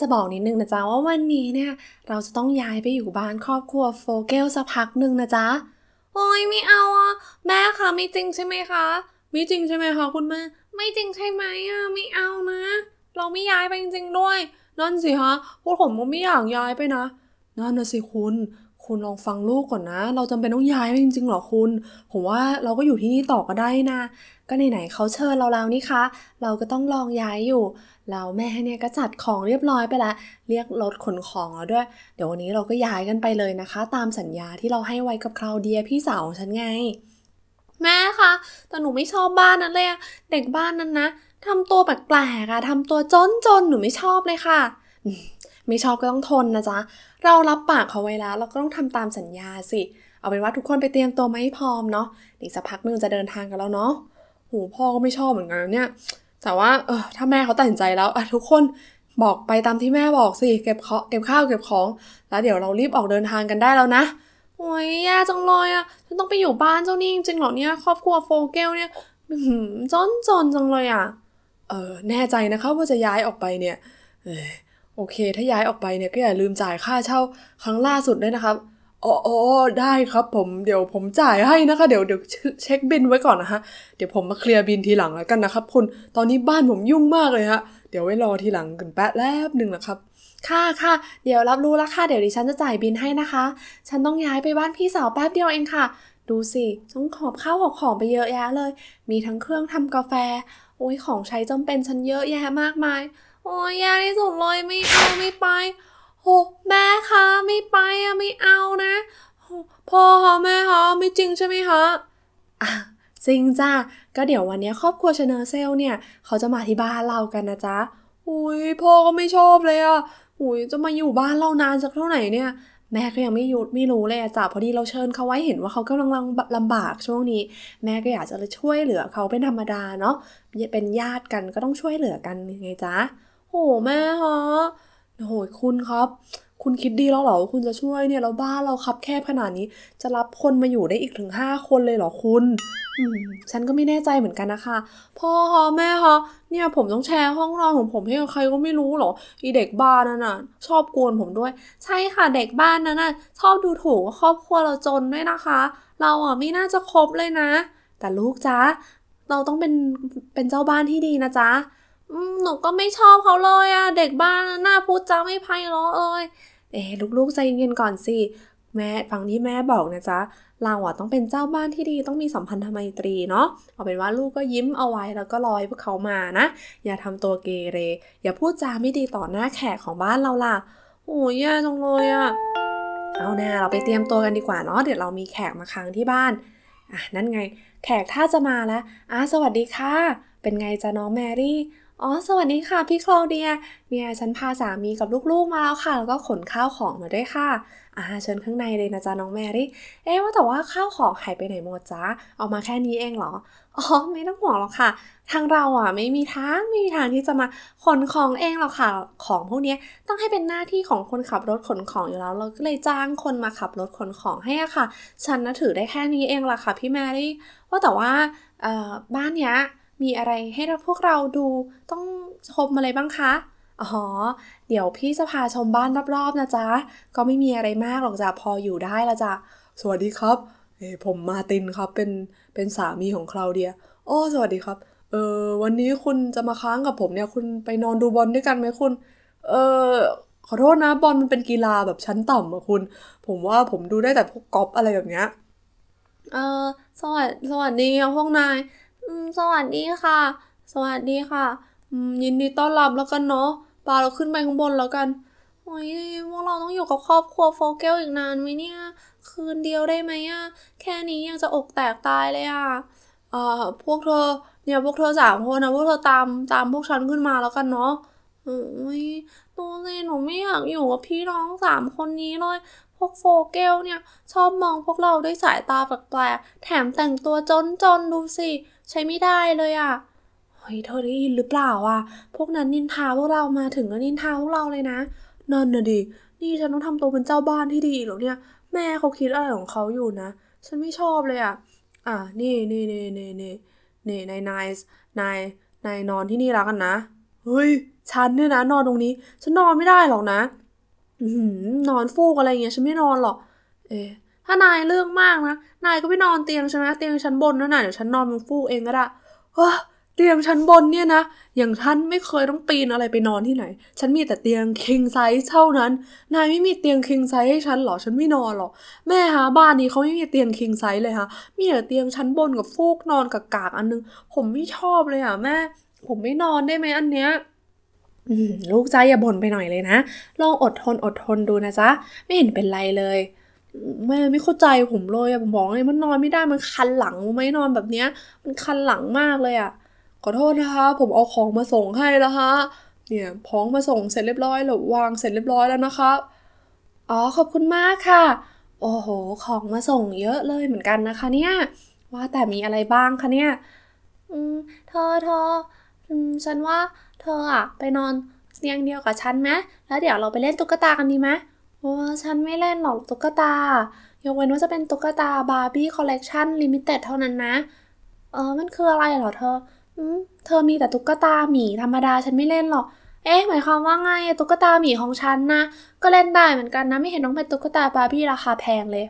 จะบอกนิดนึงนะจ๊ะว่าวันนี้เนี่ย เราจะต้องย้ายไปอยู่บ้านครอบครัวโฟเกลสักพักหนึ่งนะจ๊ะโอ้ยไม่เอาอ่ะแม่คะไม่จริงใช่ไหมคะไม่จริงใช่ไหมคะคุณแม่ไม่จริงใช่ไหมอ่ะไม่เอานะ เราไม่ย้ายไปจริงๆด้วย นั่นสิฮะพวกผมก็ไม่อยากย้ายไปนะนั่นนะสิคุณคุณลองฟังลูกก่อนนะ เราจำเป็นต้องย้ายไปจริงๆหรอคุณ ผมว่าเราก็อยู่ที่นี่ต่อก็ได้นะ ก็ไหนๆเขาเชิญเราแล้วนี่คะ เราก็ต้องลองย้ายอยู่ เราแม่เนี่ยก็จัดของเรียบร้อยไปละ เรียกรถขนของแล้วด้วย เดี๋ยววันนี้เราก็ย้ายกันไปเลยนะคะ ตามสัญญาที่เราให้ไว้กับคลาวเดียพี่สาวของฉันไง แม่คะ แต่หนูไม่ชอบบ้านนั้นเลยเด็กบ้านนั้นนะทำตัวแปลกๆอะทำตัวจนๆ หนูไม่ชอบเลยค่ะไม่ชอบก็ต้องทนนะจ๊ะ เรารับปากเขาไว้แล้วเราก็ต้องทำตามสัญญาสิ เอาเป็นว่าทุกคนไปเตรียมตัวมาให้พร้อมเนาะอีกสักพักนึงจะเดินทางกันแล้วเนาะ หูพ่อก็ไม่ชอบเหมือนกันเนี่ย แต่ว่าเออถ้าแม่เขาตัดสินใจแล้วอะทุกคนบอกไปตามที่แม่บอกสิเก็บเคาะเก็บข้าวเก็บของ แล้วเดี๋ยวเรารีบออกเดินทางกันได้แล้วนะโอ้ยแย่จังเลยอะฉันต้องไปอยู่บ้านเจ้านี่จริงเหรอเนี่ยครอบครัวโฟเกลเนี่ยมจนจนจังเลยอะเออแน่ใจนะคะว่าจะย้ายออกไปเนี่ยโอเคถ้าย้ายออกไปเนี่ยก็อย่าลืมจ่ายค่าเช่า ครั้งล่าสุดด้วยนะครับ อ๋อได้ครับผมเดี๋ยวผมจ่ายให้นะคะเดี๋ยวเดี๋ยวเช็คบินไว้ก่อนนะคะเดี๋ยวผมมาเคลียร์บินทีหลังแล้วกันนะครับคุณ ตอนนี้บ้านผมยุ่งมากเลยฮะ เดี๋ยวไว้รอทีหลังกันแป๊บแลบหนึ่งนะครับ ค่ะค่ะเดี๋ยวรับรู้แล้วค่ะเดี๋ยวดิฉันจะจ่ายบินให้นะคะ ฉันต้องย้ายไปบ้านพี่สาวแป๊บเดียวเองค่ะ ดูสิต้องขอบข้าวขอบของไปเยอะแยะเลย มีทั้งเครื่องทำกาแฟ โอ้ยของใช้จำเป็นฉันเยอะแยะมากมายโอ้ยแย่ที่สุดเลยไม่เอาไม่ไปโอ้แม่คะไม่ไปอะไม่เอานะพ่อคะแม่คะไม่จริงใช่ไหมคะอะจริงจ้าก็เดี๋ยววันนี้ครอบครัวชเนอร์เซลเนี่ยเขาจะมาที่บ้านเรากันนะจ๊ะ อุ้ยพ่อก็ไม่ชอบเลยอะอุ้ยจะมาอยู่บ้านเรานานสักเท่าไหร่เนี่ย แม่ก็ยังไม่หยุดไม่รู้เลยอะจ้ะพอดีเราเชิญเขาไว้เห็นว่าเขากำลังลำบากช่วงนี้ แม่ก็อยากจะช่วยเหลือเขาเป็นธรรมดาเนาะเป็นญาติกันก็ต้องช่วยเหลือกันไงจ๊ะโอ้แม่ฮะโอ้ยคุณครับ คุณคิดดีแล้วเหรอว่าคุณจะช่วยเนี่ยแล้วบ้านเราคับแคบขนาดนี้ จะรับคนมาอยู่ได้อีกถึงห้าคนเลยเหรอคุณอืมฉันก็ไม่แน่ใจเหมือนกันนะคะพ่อฮะแม่ฮะเนี่ยผมต้องแชร์ห้องนอนของผมให้กับใครก็ไม่รู้หรอ อีเด็กบ้านนั่นน่ะ ชอบกวนผมด้วย ใช่ค่ะเด็กบ้านนั่นน่ะชอบดูถูกครอบครัวเราจนด้วยนะคะ เราอ่ะไม่น่าจะครบเลยนะ แต่ลูกจ้าเราต้องเป็นเป็นเจ้าบ้านที่ดีนะจ๊ะหนูก็ไม่ชอบเขาเลยอะเด็กบ้านหน้าพูดจาไม่ไพเราะเลย เอ๊ลูกๆใจเย็นก่อนสิ แม่ฟังที่ แม่บอกนะจ๊ะเราอะต้องเป็นเจ้าบ้านที่ดีต้องมีสัมพันธไมตรี เนาะเอาเป็นว่าลูกก็ยิ้มเอาไว้แล้วก็รอยพวกเขามานะอย่าทำตัวเกเรอย่าพูดจาไม่ดีต่อหน้าแขกของบ้านเราล่ะโอ้ยแย่จังเลยอะเอาแน่เราไปเตรียมตัวกันดีกว่าเนาะเดี๋ยวเรามีแขกมาค้างที่บ้านอ่ะนั่นไงแขกถ้าจะมาแล้วอ่ะสวัสดีค่ะ เป็นไงจ๊ะน้องแมรี่อ๋อ สวัสดีค่ะพี่คลเดีย เนี่ยฉันพาสามีกับลูกๆมาแล้วค่ะ แล้วก็ขนข้าวของมาด้วยค่ะ อ่าเชิญข้างในเลยนะจ๊ะน้องแมรี่ เอ๊ว่าแต่ว่าข้าวของหายไปไหนหมดจ๊ะเอามาแค่นี้เองเหรอ อ๋อไม่ต้องห่วงหรอกค่ะ ทางเราอ่ะไม่มีทางไม่มีทางที่จะมาขนของเองหรอกค่ะ ของพวกนี้ต้องให้เป็นหน้าที่ของคนขับรถขนของอยู่แล้วเราก็เลยจ้างคนมาขับรถขนของให้ค่ะ ฉันนะถือได้แค่นี้เองล่ะค่ะ พี่แมรี่ว่าแต่ว่าบ้านเนี้ยมีอะไรให้เราพวกเราดูต้องชมอะไรบ้างคะ อ๋อ เดี๋ยวพี่จะพาชมบ้านรอบๆนะจ๊ะ ก็ไม่มีอะไรมากหรอกจ้ะพออยู่ได้ละจ้ะ สวัสดีครับ เอผมมาตินครับเป็นเป็นสามีของคลาวเดียโอ้สวัสดีครับ เออวันนี้คุณจะมาค้างกับผมเนี่ยคุณไปนอนดูบอลด้วยกันไหมคุณ เออขอโทษนะบอลมันเป็นกีฬาแบบชั้นต่ำอะคุณ ผมว่าผมดูได้แต่พวกกอล์ฟอะไรแบบเนี้ยเออสวัสดีสวัสดีพวกนายสวัสดีค่ะ สวัสดีค่ะ ยินดีต้อนรับแล้วกันเนาะปาเราขึ้นไปข้างบนแล้วกันโอ้ยพวกเราต้องอยู่กับครอบครัวโฟเกลอีกนานไหมเนี่ย คืนเดียวได้ไหมอะ แค่นี้ยังจะอกแตกตายเลยอะเอ่อ พวกเธอ เนี่ยพวกเธอสามคนนะพวกเธอตามตามพวกฉันขึ้นมาแล้วกันเนาะโอ้ยตัวเหนูไม่อยากอยู่กับพี่น้องสามคนนี้เลยพวกโฟเกลเนี่ย ชอบมองพวกเราด้วยสายตาแปลกๆแถมแต่งตัวจนๆดูสิใช้ไม่ได้เลยอะ่ะ เฮ้ย เธอได้ยินหรือเปล่าอะ่ะพวกนั้นนินทาพวกเรามาถึงก็นินทาพวกเราเลยนะนั่นน่ะดิ นี่ฉันต้องทำตัวเป็นเจ้าบ้านที่ดีหรอเนี่ย แม่เขาคิดอะไรของเขาอยู่นะ ฉันไม่ชอบเลยอะ่ะ อ่ะ นี่นี่นี่นี่นี่นี่ นายนายนาย นายนอนที่นี่แล้วกันนะ เฮ้ย ฉันเนี่ยนะ นอนตรงนี้ ฉันนอนไม่ได้หรอกนะนอนฟูกอะไรเงี้ยฉันไม่นอนหรอก เอ๊ถ้านายเรื่องมากนะ นายก็ไปนอนเตียงฉันนะเตียงชั้นบนนั่นน่ะเดี๋ยวฉันนอนบนฟูกเองก็ได้เตียงชั้นบนเนี่ยนะ อย่างฉันไม่เคยต้องปีนอะไรไปนอนที่ไหน ฉันมีแต่เตียง king size เท่านั้น นายไม่มีเตียง king size ให้ฉันหรอ ฉันไม่นอนหรอกแม่ฮะบ้านนี้เขาไม่มีเตียง king size เลยฮะมีแต่เตียงชั้นบนกับฟูกนอนกับกากอันนึง ผมไม่ชอบเลยอ่ะแม่ ผมไม่นอนได้ไหมอันเนี้ยลูกใจอย่าบ่นไปหน่อยเลยนะ ลองอดทนอดทนดูนะจ๊ะ ไม่เห็นเป็นไรเลยแม่ไม่เข้าใจผมเลยอะผมบอกเลยมันนอนไม่ได้มันคันหลังไม่นอนแบบเนี้ย มันคันหลังมากเลยอะขอโทษนะคะ ผมเอาของมาส่งให้แล้วฮะเนี่ยพ้องมาส่งเสร็จเรียบร้อยแล้ววางเสร็จเรียบร้อยแล้วนะคะอ๋อขอบคุณมากค่ะ โอ้โหของมาส่งเยอะเลยเหมือนกันนะคะ เนี่ยว่าแต่มีอะไรบ้างคะเนี่ยอืมเธอเธอฉันว่า เธออะไปนอนเตียงเดียวกับฉันไหมแล้วเดี๋ยวเราไปเล่นตุ๊กตากันดีไหมว่าฉันไม่เล่นหรอกตุ๊กตา ยกเว้นว่าจะเป็นตุ๊กตาบาร์บี้คอลเลกชันลิมิเต็ดเท่านั้นนะ เออมันคืออะไรเหรอเธอเธอมีแต่ตุ๊กตาหมีธรรมดา ฉันไม่เล่นหรอก เอ๊ะ หมายความว่าไง ตุ๊กตาหมีของฉันนะก็เล่นได้เหมือนกันนะไม่เห็นต้องเป็นตุ๊กตาบาร์บี้ราคาแพงเลย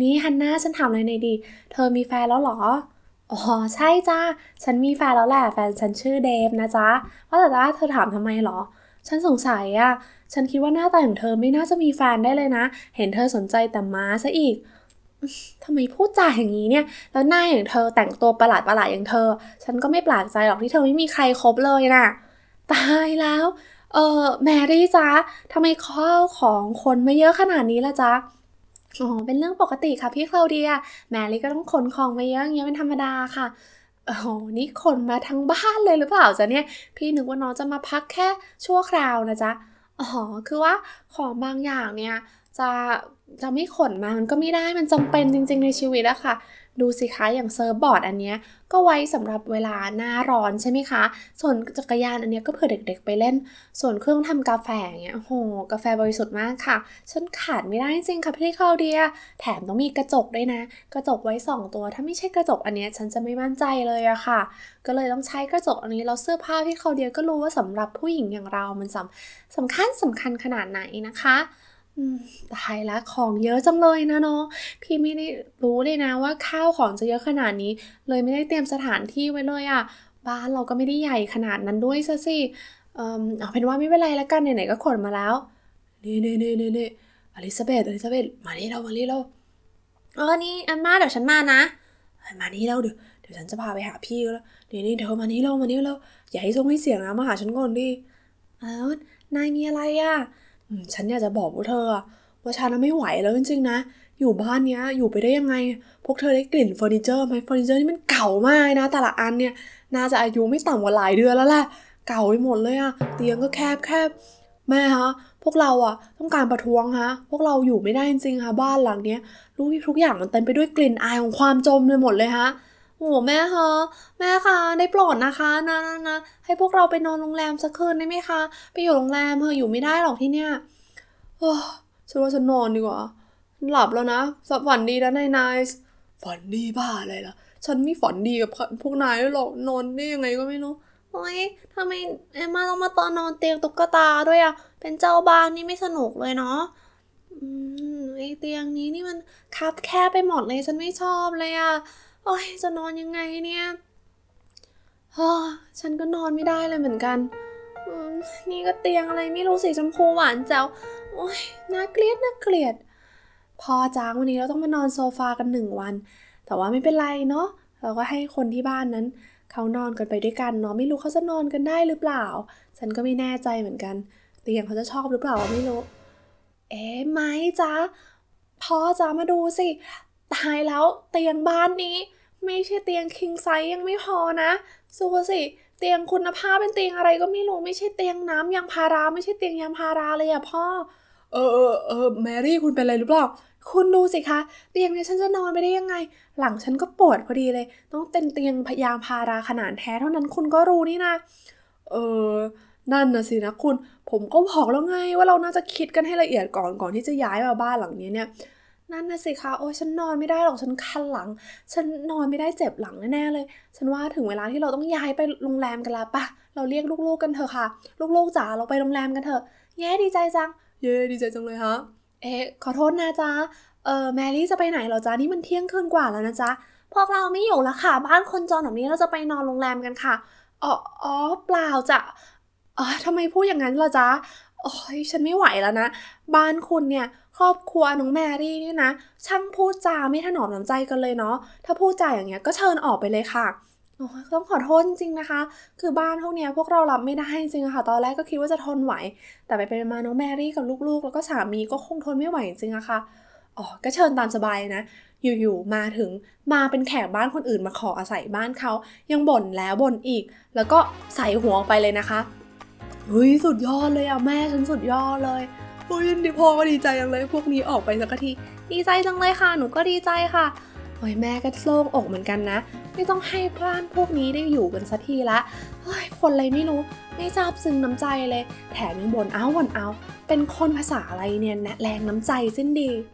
นี่ฮันน่าฉันถามเลยในดี เธอมีแฟนแล้วหรอ อ๋อใช่จ้า ฉันมีแฟนแล้วแหละแฟนฉันชื่อเดฟนะจ๊ะ ว่าแต่ว่าเธอถามทำไมหรอฉันสงสัยอะ ฉันคิดว่าหน้าตาของเธอไม่น่าจะมีแฟนได้เลยนะ เห็นเธอสนใจแต่ม้าซะอีกทำไมพูดจาอย่างนี้เนี่ย แล้วหน้าอย่างเธอแต่งตัวประหลาดประหลาดอย่างเธอ ฉันก็ไม่แปลกใจหรอกที่เธอไม่มีใครครบเลยนะ่ะ ตายแล้ว เออแมรี่จ๊ะทำไมข้าวของคนไม่เยอะขนาดนี้ล่ะจ๊ะ อ๋อ เป็นเรื่องปกติค่ะพี่คลาเดียแมรี่ก็ต้องขนของมาเยอะอย่างเงี้ยเป็นธรรมดาค่ะโอ้โหนี่คนมาทั้งบ้านเลยหรือเปล่าจ๊ะเนี่ย พี่นึกว่าน้องจะมาพักแค่ชั่วคราวนะจ๊ะ อ๋อ คือว่าของบางอย่างเนี่ย จะจะไม่ขนมามันก็ไม่ได้ มันจำเป็นจริงๆในชีวิตอะค่ะดูสิคะอย่างเซิร์ฟบอร์ดอันนี้ก็ไว้สำหรับเวลาหน้าร้อนใช่ไหมคะ ส่วนจักรยานอันนี้ก็เผื่อเด็กๆไปเล่น ส่วนเครื่องทำกาแฟอย่างเงี้ยโหกาแฟบริสุทธิ์มากค่ะฉันขาดไม่ได้จริงค่ะพี่คลาเดียแถมต้องมีกระจกด้วยนะ กระจกไว้ 2 ตัวถ้าไม่ใช่กระจกอันนี้ฉันจะไม่มั่นใจเลยอะค่ะ ก็เลยต้องใช้กระจกอันนี้แล้วเสื้อผ้าพี่คลาเดียก็รู้ว่าสำหรับผู้หญิงอย่างเรามันสำสำคัญสำคัญขนาดไหนนะคะตายละของเยอะจังเลยนะเนาะพี่ไม่ได้รู้เลยนะว่าข้าวของจะเยอะขนาดนี้ เลยไม่ได้เตรียมสถานที่ไว้เลยอะ่ะ บ้านเราก็ไม่ได้ใหญ่ขนาดนั้นด้วยซะสิเออเาเป็นว่าไม่เป็นไรละกันไหนๆก็ขนมาแล้วนี่นี่นี่นี่นี่อลิซาเบธอลิซาเบธมานี่เรามานี่เราเออนี่อมมาเดี๋ยวฉันมานะมานี่เราเดี๋ยวเดี๋ยวฉันจะพาไปหาพี่แล้วนี่นี่เดี๋ยวมานี่เรามานี่เราอย่าให้ส่งให้เสียงนะมาหาฉันก่อนดิเอ้านายมีอะไรอะ่ะฉันอยากจะบอกพวกเธอว่าฉันไม่ไหวแล้วจริงๆ นะ อยู่บ้านเนี้ยอยู่ไปได้ยังไงพวกเธอได้กลิ่นเฟอร์นิเจอร์ไหมเฟอร์นิเจอร์นี่มันเก่ามากนะแต่ละอันเนี่ย น่าจะอายุไม่ต่ำกว่าหลายเดือนแล้วแหละ เก่าไปหมดเลยอะเตียงก็แคบแคบแม่ฮะพวกเราอะต้องการประท้วงฮะพวกเราอยู่ไม่ได้จริงๆค่ะบ้านหลังเนี้ยรู้ทุกอย่างมันเต็มไปด้วยกลิ่นอายของความจมเลยหมดเลยฮะโอ้แม่คะแม่คะได้โปรดนะคะนะนะนะให้พวกเราไปนอนโรงแรมสักคืนได้ไหมคะ ไปอยู่โรงแรมเธออยู่ไม่ได้หรอกที่เนี่ยโอ้ฉันว่าฉันนอนดีกว่าหลับแล้วนะสฝันดีนะนายนายฝันดีบ้าอะไรล่ะฉันไม่ฝันดีกับพวกนายหรอกนอนได้ยังไงก็ไม่รู้โอ้ยทำไมเอ็มมาต้องมาตอนนอนเตียงตุ๊กตาด้วยอะเป็นเจ้าบ้านนี่ไม่สนุกเลยเนาะไอเตียงนี้นี่มันคับแคบไปหมดเลยฉันไม่ชอบเลยอ่ะอ้ยจะนอนยังไงเนี่ยเฮ้อฉันก็นอนไม่ได้เลยเหมือนกัน นี่ก็เตียงอะไรไม่รู้สีชมพูหวานแจ๋วโอ้ยน่าเกลียดน่าเกลียด พอจ้างวันนี้เราต้องมานอนโซฟากันหนึ่งวัน แต่ว่าไม่เป็นไรเนาะ เราก็ให้คนที่บ้านนั้น เขานอนกันไปด้วยกันเนาะไม่รู้เขาจะนอนกันได้หรือเปล่า ฉันก็ไม่แน่ใจเหมือนกัน เตียงเขาจะชอบหรือเปล่าไม่รู้ เอ๊ะไหมจ้าพอจ้ามาดูสิ ตายแล้วเตียงบ้านนี้ไม่ใช่เตียงคิงไซยังไม่พอนะสูสิ เตียงคุณภาพเป็นเตียงอะไรก็ไม่รู้ไม่ใช่เตียงน้ำยางพาราไม่ใช่เตียงยางพาราเลยอะพ่อเออเออเออแมรี่คุณเป็นอะไรหรือเปล่า คุณดูสิคะ เตียงในีฉันจะนอนไปได้ยังไง หลังฉันก็ปวดพอดีเลย ต้องเป็นเตียงพยางพาราขนาดแท้เท่านั้นคุณก็รู้นี่นะเออนั่นนะสินะ คุณผมก็บอกแล้วไง ว่าเราน่าจะคิดกันให้ละเอียดก่อนก่อนที่จะย้ายมาบ้านหลังนี้เนี่ยนั่นนะสิคะ โอ้ยฉันนอนไม่ได้หรอก ฉันคันหลัง ฉันนอนไม่ได้เจ็บหลังแน่เลย ฉันว่าถึงเวลาที่เราต้องย้ายไปโรงแรมกันละปะ เราเรียกลูกๆกกันเถอะค่ะ ลูกๆจ๋า เราไปโรงแรมกันเถอะเย้ดีใจจัง เย้ดีใจจังเลยฮะ เอ๊ะขอโทษนะจ๊ะ เออแมรี่จะไปไหนหรอจ๊ะ นี่มันเที่ยงคืนกว่าแล้วนะจ๊ะ พวกเราไม่อยู่ละค่ะ บ้านคนจรแบบนี้เราจะไปนอนโรงแรมกันค่ะ อ๋ออ๋อเปล่าจ้ะอ๋อทำไมพูดอย่างนั้นล่ะจ๊ะโอ้ยฉันไม่ไหวแล้วนะ บ้านคุณเนี่ยครอบครัวน้องแมรี่เนี่ยนะช่างพูดจาไม่ถนอมน้ำใจกันเลยเนาะถ้าพูดจาอย่างเงี้ยก็เชิญออกไปเลยค่ะต้องขอโทษจริงนะคะ คือบ้านพวกเนี้ยพวกเรารับไม่ได้จริงค่ะ ตอนแรกก็คิดว่าจะทนไหวแต่ไปเป็นมาน้องแมรี่กับลูกๆแล้วก็สามีก็คงทนไม่ไหวจริงอะค่ะอ๋อ ก็เชิญตามสบายนะ อยู่ๆมาถึงมาเป็นแขกบ้านคนอื่นมาขออาศัยบ้านเขายังบ่นแล้วบ่นอีก แล้วก็ใส่หัวไปเลยนะคะเฮ้ยสุดยอดเลยอะแม่ฉันสุดยอดเลยอ้ยดีพ่อก็ดีใจจังเลยพวกนี้ออกไปสักที ดีใจจังเลยค่ะ หนูก็ดีใจค่ะโอ้ยแม่ก็โล่งอกเหมือนกันนะ ไม่ต้องให้บ้านพวกนี้ได้อยู่กันสักทีละเฮ้ยคนอะไรไม่รู้ ไม่ทราบซึ้งน้ำใจเลย แถมยังบ่นเอาบ่นเอา เป็นคนภาษาอะไรเนี่ยแรงน้ำใจสิ้นดี